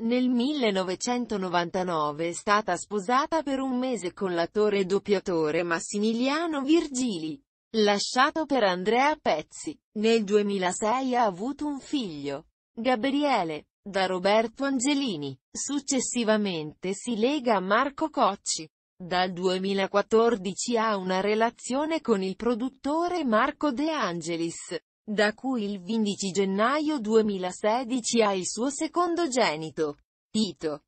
Nel 1999 è stata sposata per un mese con l'attore e doppiatore Massimiliano Virgili, lasciato per Andrea Pezzi. Nel 2006 ha avuto un figlio, Gabriele, da Roberto Angelini. Successivamente si lega a Marco Cocci. Dal 2014 ha una relazione con il produttore Marco De Angelis da cui il 15 gennaio 2016 ha il suo secondo genito, Tito.